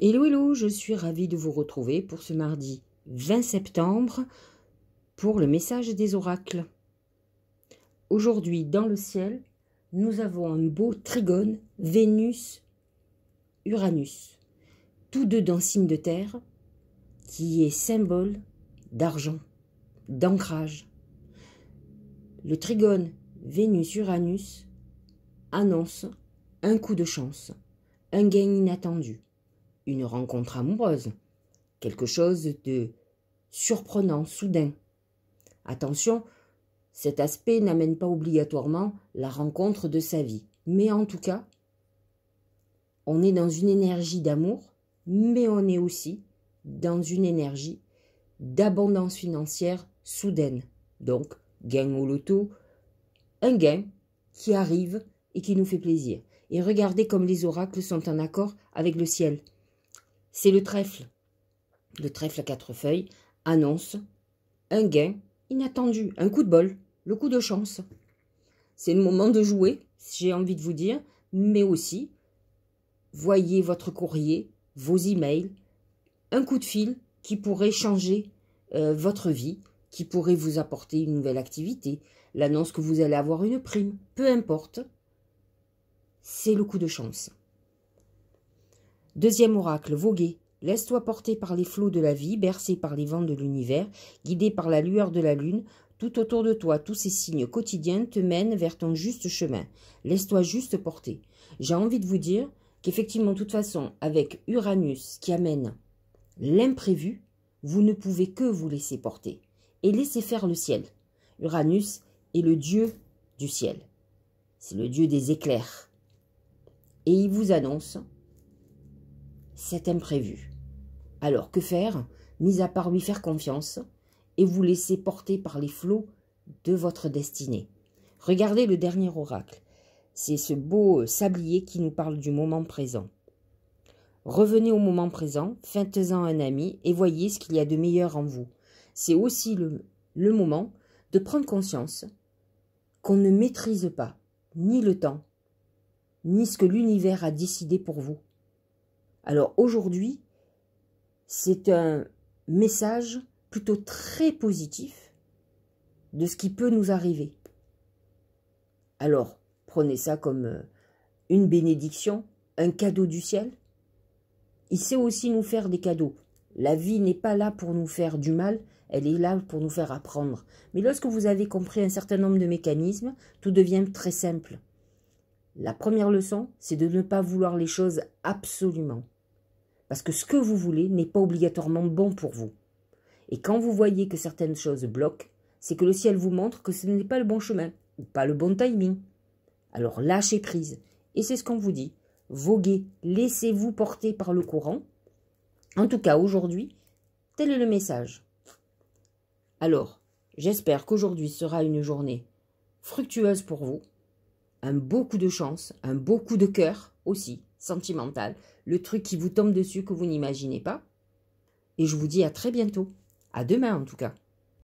Hello, hello, je suis ravie de vous retrouver pour ce mardi 20 septembre pour le message des oracles. Aujourd'hui, dans le ciel, nous avons un beau trigone Vénus-Uranus, tous deux dans signe de terre, qui est symbole d'argent, d'ancrage. Le trigone Vénus-Uranus annonce un coup de chance, un gain inattendu une rencontre amoureuse, quelque chose de surprenant, soudain. Attention, cet aspect n'amène pas obligatoirement la rencontre de sa vie, mais en tout cas, on est dans une énergie d'amour, mais on est aussi dans une énergie d'abondance financière soudaine. Donc, gain au loto, un gain qui arrive et qui nous fait plaisir. Et regardez comme les oracles sont en accord avec le ciel c'est le trèfle. Le trèfle à quatre feuilles annonce un gain inattendu, un coup de bol, le coup de chance. C'est le moment de jouer, j'ai envie de vous dire, mais aussi voyez votre courrier, vos emails, un coup de fil qui pourrait changer euh, votre vie, qui pourrait vous apporter une nouvelle activité, l'annonce que vous allez avoir une prime, peu importe, c'est le coup de chance. Deuxième oracle, vogué. Laisse-toi porter par les flots de la vie, bercé par les vents de l'univers, guidé par la lueur de la lune. Tout autour de toi, tous ces signes quotidiens te mènent vers ton juste chemin. Laisse-toi juste porter. J'ai envie de vous dire qu'effectivement, de toute façon, avec Uranus qui amène l'imprévu, vous ne pouvez que vous laisser porter et laisser faire le ciel. Uranus est le dieu du ciel. C'est le dieu des éclairs. Et il vous annonce c'est imprévu. Alors que faire, mis à part lui faire confiance et vous laisser porter par les flots de votre destinée Regardez le dernier oracle. C'est ce beau sablier qui nous parle du moment présent. Revenez au moment présent, faites-en un ami et voyez ce qu'il y a de meilleur en vous. C'est aussi le moment de prendre conscience qu'on ne maîtrise pas ni le temps, ni ce que l'univers a décidé pour vous. Alors aujourd'hui, c'est un message plutôt très positif de ce qui peut nous arriver. Alors, prenez ça comme euh, une bénédiction, un cadeau du ciel. Il sait aussi nous faire des cadeaux. La vie n'est pas là pour nous faire du mal, elle est là pour nous faire apprendre. Mais lorsque vous avez compris un certain nombre de mécanismes, tout devient très simple. La première leçon, c'est de ne pas vouloir les choses absolument. Parce que ce que vous voulez n'est pas obligatoirement bon pour vous. Et quand vous voyez que certaines choses bloquent, c'est que le ciel vous montre que ce n'est pas le bon chemin, ou pas le bon timing. Alors lâchez prise. Et c'est ce qu'on vous dit. Voguez, laissez-vous porter par le courant. En tout cas, aujourd'hui, tel est le message. Alors, j'espère qu'aujourd'hui sera une journée fructueuse pour vous un beaucoup de chance, un beaucoup de cœur aussi, sentimental, le truc qui vous tombe dessus que vous n'imaginez pas. Et je vous dis à très bientôt, à demain en tout cas.